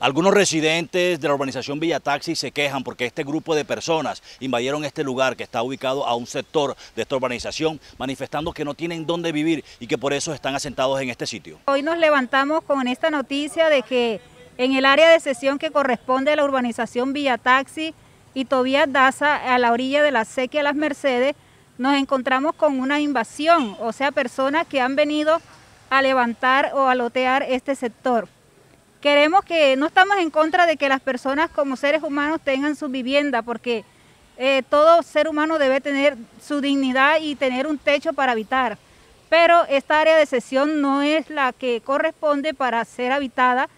Algunos residentes de la urbanización Villa Taxi se quejan porque este grupo de personas invadieron este lugar que está ubicado a un sector de esta urbanización, manifestando que no tienen dónde vivir y que por eso están asentados en este sitio. Hoy nos levantamos con esta noticia de que en el área de sesión que corresponde a la urbanización Villa Taxi y Tobías Daza, a la orilla de la sequía Las Mercedes, nos encontramos con una invasión, o sea, personas que han venido a levantar o a lotear este sector queremos que, no estamos en contra de que las personas como seres humanos tengan su vivienda, porque eh, todo ser humano debe tener su dignidad y tener un techo para habitar. Pero esta área de sesión no es la que corresponde para ser habitada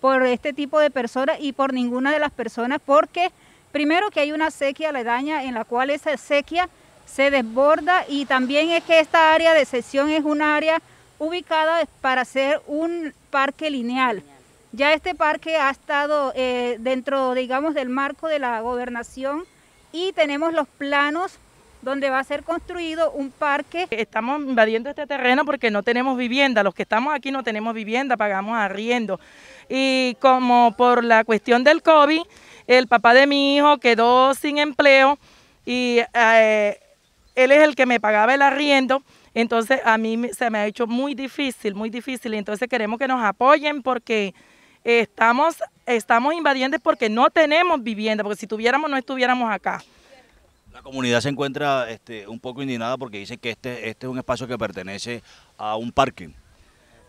por este tipo de personas y por ninguna de las personas, porque primero que hay una sequía aledaña en la cual esa sequía se desborda y también es que esta área de sesión es un área ubicada para ser un parque lineal. Ya este parque ha estado eh, dentro, digamos, del marco de la gobernación y tenemos los planos donde va a ser construido un parque. Estamos invadiendo este terreno porque no tenemos vivienda, los que estamos aquí no tenemos vivienda, pagamos arriendo. Y como por la cuestión del COVID, el papá de mi hijo quedó sin empleo y eh, él es el que me pagaba el arriendo. Entonces a mí se me ha hecho muy difícil, muy difícil. Entonces queremos que nos apoyen porque estamos, estamos invadientes porque no tenemos vivienda, porque si tuviéramos no estuviéramos acá. La comunidad se encuentra este, un poco indignada porque dice que este, este es un espacio que pertenece a un parque.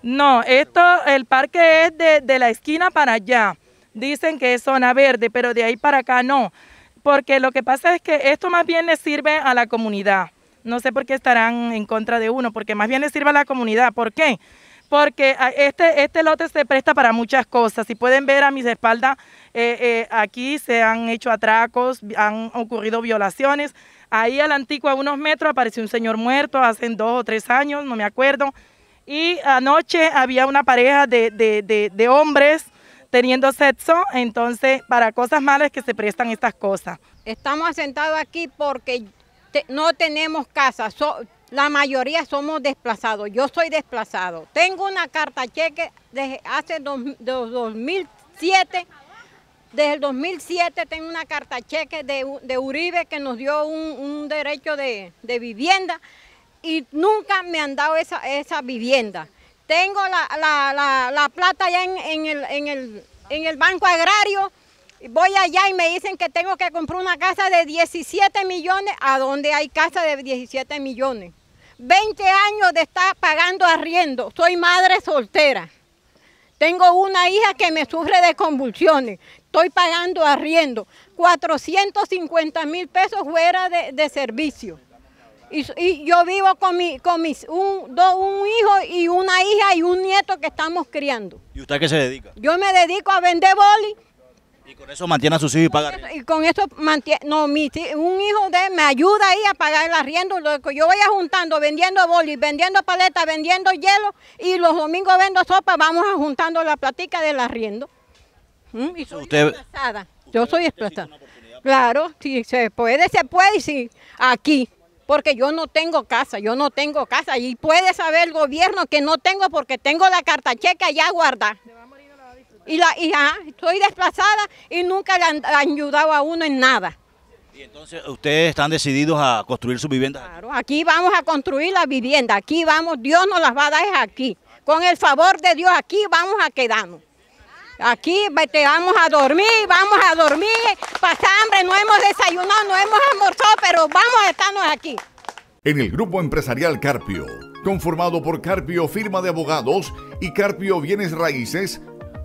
No, esto, el parque es de, de la esquina para allá. Dicen que es zona verde, pero de ahí para acá no. Porque lo que pasa es que esto más bien le sirve a la comunidad. No sé por qué estarán en contra de uno, porque más bien le sirve a la comunidad. ¿Por qué? porque ah, este, este lote se presta para muchas cosas. Si pueden ver a mis espaldas, eh, eh, aquí se han hecho atracos, han ocurrido violaciones. Ahí al antiguo, a unos metros, apareció un señor muerto hace dos o tres años, no me acuerdo. Y anoche había una pareja de, hombres teniendo sexo, entonces para cosas malas que se prestan estas cosas. Estamos asentados aquí porque no tenemos casa, la mayoría somos desplazados. Yo soy desplazado. Tengo una carta cheque desde hace 2007. Desde el 2007 tengo una carta cheque de, de Uribe que nos dio un, derecho de, vivienda y nunca me han dado esa, vivienda. Tengo la, plata ya en, el, en el Banco Agrario voy allá y me dicen que tengo que comprar una casa de 17 millones, ¿a dónde hay casa de 17 millones? 20 años de estar pagando arriendo, soy madre soltera. Tengo una hija que me sufre de convulsiones, estoy pagando arriendo, 450 mil pesos fuera de, servicio. Y, yo vivo con, mi, con mis, un, un hijo y una hija y un nieto que estamos criando. ¿Y usted qué se dedica? Yo me dedico a vender boli. Y con eso mantiene a sus hijos y paga Y con eso mantiene, no, mi un hijo de él me ayuda ahí a pagar el arriendo. Yo voy juntando, vendiendo bolis, vendiendo paletas, vendiendo hielo y los domingos vendo sopa, vamos a juntando la platica del arriendo. ¿Mm? Y usted, Yo soy desplazada. Claro, si se puede, se puede y si aquí. Porque yo no tengo casa, yo no tengo casa. Y puede saber el gobierno que no tengo porque tengo la carta checa ya guardada y la hija, ah, estoy desplazada y nunca le han, ayudado a uno en nada. Y entonces ustedes están decididos a construir su vivienda? Claro, aquí vamos a construir la vivienda, aquí vamos, Dios nos las va a dar aquí. Con el favor de Dios, aquí vamos a quedarnos. Aquí vamos a dormir, vamos a dormir, pasa hambre, no hemos desayunado, no hemos almorzado, pero vamos a estarnos aquí. En el grupo empresarial Carpio, conformado por Carpio Firma de Abogados y Carpio Bienes Raíces,